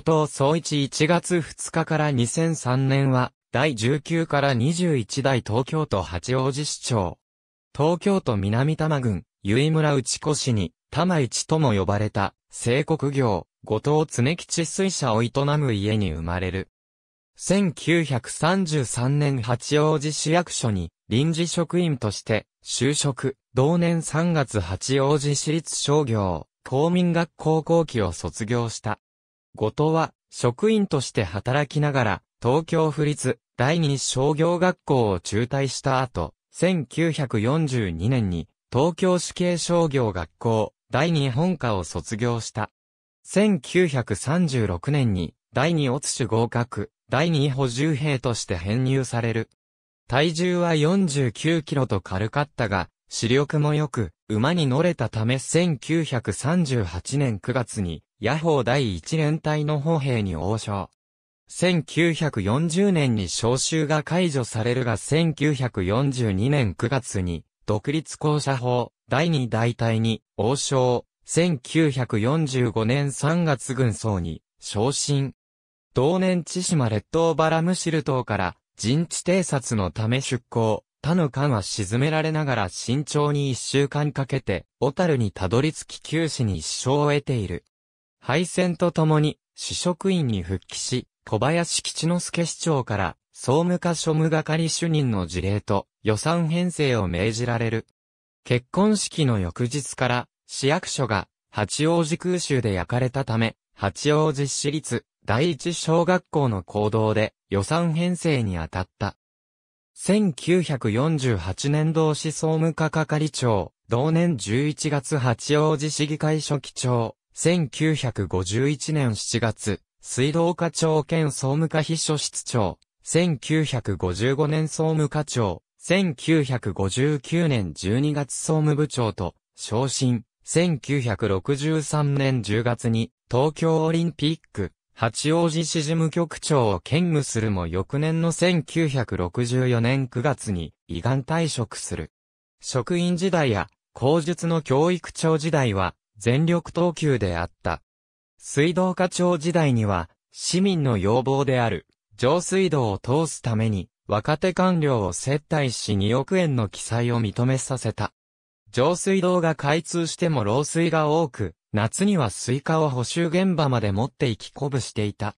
後藤総一1月2日から2003年は、第19から21代東京都八王子市長。東京都南多摩郡、由井村内子市に、多摩市とも呼ばれた、西国業、後藤常吉水社を営む家に生まれる。1933年八王子市役所に臨時職員として就職、同年3月八王子市立商業公民学校後期を卒業した。後藤は、職員として働きながら、東京府立第二商業学校を中退した後、1942年に東京市系商業学校第二本科を卒業した。1936年に第二乙種合格、第二補充兵として編入される。体重は49キロと軽かったが、視力も良く、馬に乗れたため1938年9月に野砲第一連隊の砲兵に応召。1940年に召集が解除されるが1942年9月に独立校舎法第2大隊に応召、1945年3月軍曹に昇進。同年千島列島バラムシル島から人地偵察のため出港、他の艦は沈められながら慎重に一週間かけて、小樽にたどり着き九死に一生を得ている。敗戦とともに、市職員に復帰し、小林吉之助市長から、総務課庶務係主任の事例と、予算編成を命じられる。結婚式の翌日から、市役所が、八王子空襲で焼かれたため、八王子市立、第一小学校の行動で、予算編成に当たった。1948年同市総務課係長、同年11月八王子市議会書記長、1951年7月、水道課長兼総務課秘書室長、1955年総務課長、1959年12月総務部長と、昇進、1963年10月に、東京オリンピック、八王子市事務局長を兼務するも翌年の1964年9月に、胃がん退職する。職員時代や、口術の教育長時代は、全力投球であった。水道課長時代には、市民の要望である、上水道を通すために、若手官僚を接待し2億円の記載を認めさせた。上水道が開通しても漏水が多く、夏にはスイカを補修現場まで持って行き鼓舞していた。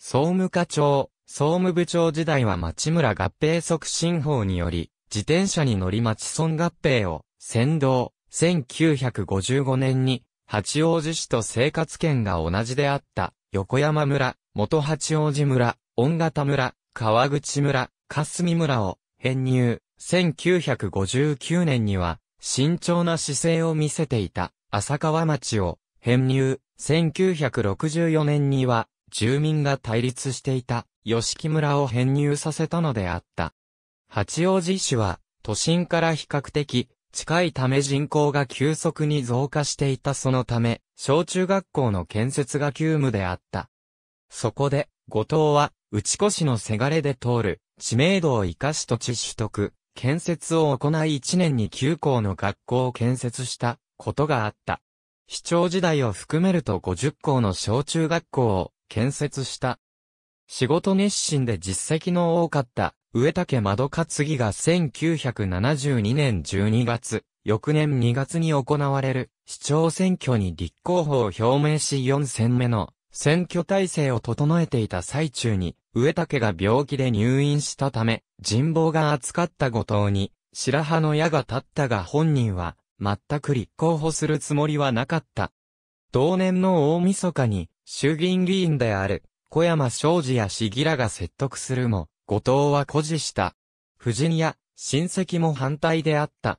総務課長、総務部長時代は町村合併促進法により、自転車に乗り町村合併を、先導、1955年に、八王子市と生活圏が同じであった、横山村、元八王子村、恩方村、川口村、霞村を編入。1959年には、慎重な姿勢を見せていた、浅川町を編入。1964年には、住民が対立していた、吉木村を編入させたのであった。八王子市は、都心から比較的、近いため人口が急速に増加していたそのため、小中学校の建設が急務であった。そこで、後藤は、内越のせがれで通る、知名度を生かし土地取得、建設を行い1年に9校の学校を建設したことがあった。市長時代を含めると50校の小中学校を建設した。仕事熱心で実績の多かった植竹窓担ぎが1972年12月、翌年2月に行われる市長選挙に立候補を表明し4戦目の選挙体制を整えていた最中に、植竹が病気で入院したため、人望が厚かった後藤に、白羽の矢が立ったが本人は、全く立候補するつもりはなかった。同年の大晦日に、衆議院議員である、小山昌司や市議らが説得するも、後藤は誇示した。夫人や親戚も反対であった。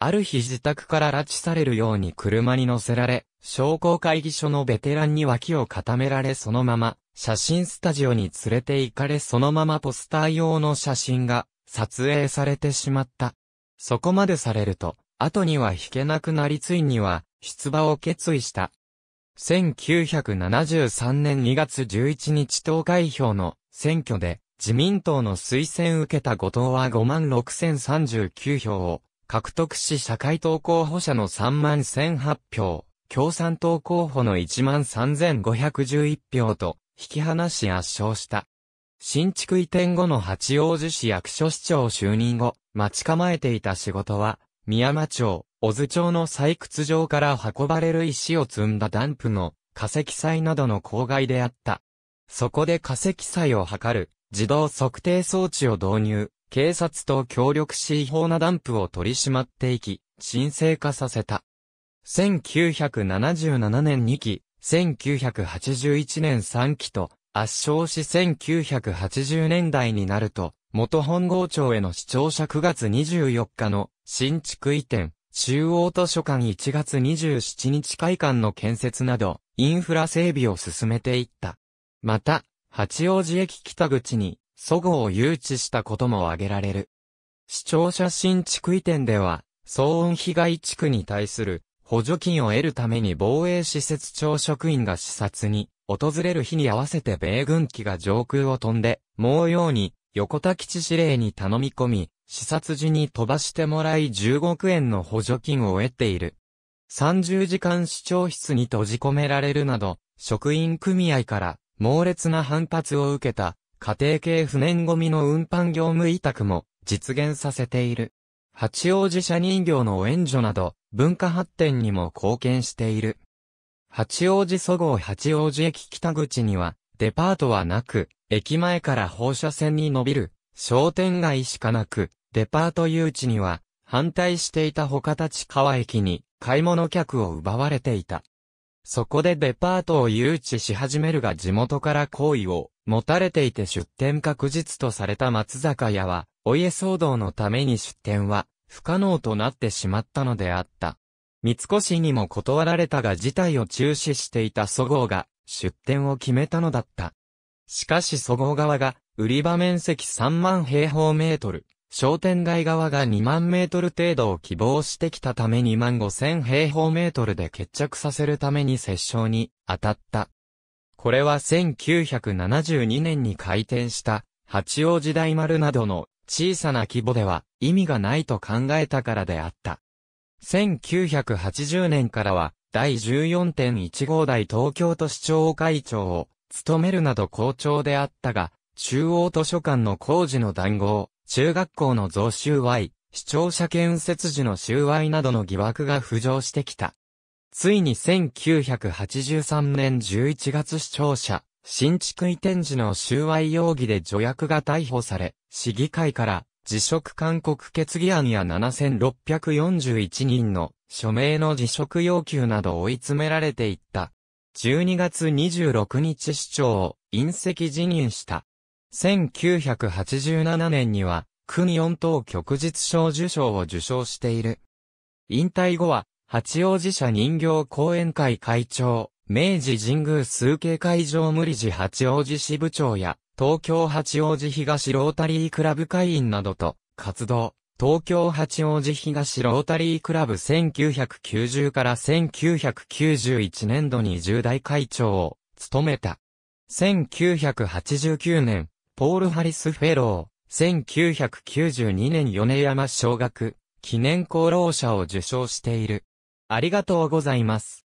ある日自宅から拉致されるように車に乗せられ、商工会議所のベテランに脇を固められそのまま、写真スタジオに連れて行かれそのままポスター用の写真が撮影されてしまった。そこまでされると、後には引けなくなりついには出馬を決意した。1973年2月11日投開票の選挙で自民党の推薦受けた後藤は56,039票を獲得し社会党候補者の31,008票、共産党候補の13,511票と引き離し圧勝した。新築移転後の八王子市役所市長就任後、待ち構えていた仕事は、宮間町、小津町の採掘場から運ばれる石を積んだダンプの化石祭などの郊外であった。そこで化石祭を図る自動測定装置を導入、警察と協力し違法なダンプを取り締まっていき、沈静化させた。1977年2期、1981年3期と、圧勝し1980年代になると、元本郷町への視聴者9月24日の新築移転、中央図書館1月27日会館の建設など、インフラ整備を進めていった。また、八王子駅北口に、祖語を誘致したことも挙げられる。視聴者新築移転では、騒音被害地区に対する補助金を得るために防衛施設庁職員が視察に訪れる日に合わせて米軍機が上空を飛んで、もうように横田基地司令に頼み込み、視察時に飛ばしてもらい1 0億円の補助金を得ている。30時間視聴室に閉じ込められるなど、職員組合から猛烈な反発を受けた、家庭系不燃ゴミの運搬業務委託も実現させている。八王子社人形の援助など、文化発展にも貢献している。八王子そごう八王子駅北口には、デパートはなく、駅前から放射線に伸びる、商店街しかなく、デパート誘致には、反対していた他立川駅に、買い物客を奪われていた。そこでデパートを誘致し始めるが地元から好意を持たれていて出店確実とされた松坂屋は、お家騒動のために出店は不可能となってしまったのであった。三越にも断られたが事態を中止していた祖号が出店を決めたのだった。しかし祖号側が売り場面積3万平方メートル、商店街側が2万メートル程度を希望してきたため2万5千平方メートルで決着させるために折衝に当たった。これは1972年に開店した八王子大丸などの小さな規模では意味がないと考えたからであった。1980年からは第14.1号台東京都市長会長を務めるなど好調であったが、中央図書館の工事の談合、中学校の贈収賄、視聴者権設時の収賄などの疑惑が浮上してきた。ついに1983年11月視聴者、新築移転時の収賄容疑で助役が逮捕され、市議会から辞職勧告決議案や7641人の署名の辞職要求など追い詰められていった。12月26日市長を隕石辞任した。1987年には、国四等旭日賞受賞を受賞している。引退後は、八王子社人形講演会会長、明治神宮数形会場無理事八王子支部長や、東京八王子東ロータリークラブ会員などと、活動。東京八王子東ロータリークラブ1990から1991年度に重大会長を務めた。1989年、ポール・ハリス・フェロー、1992年米山小学、記念功労者を受賞している。ありがとうございます。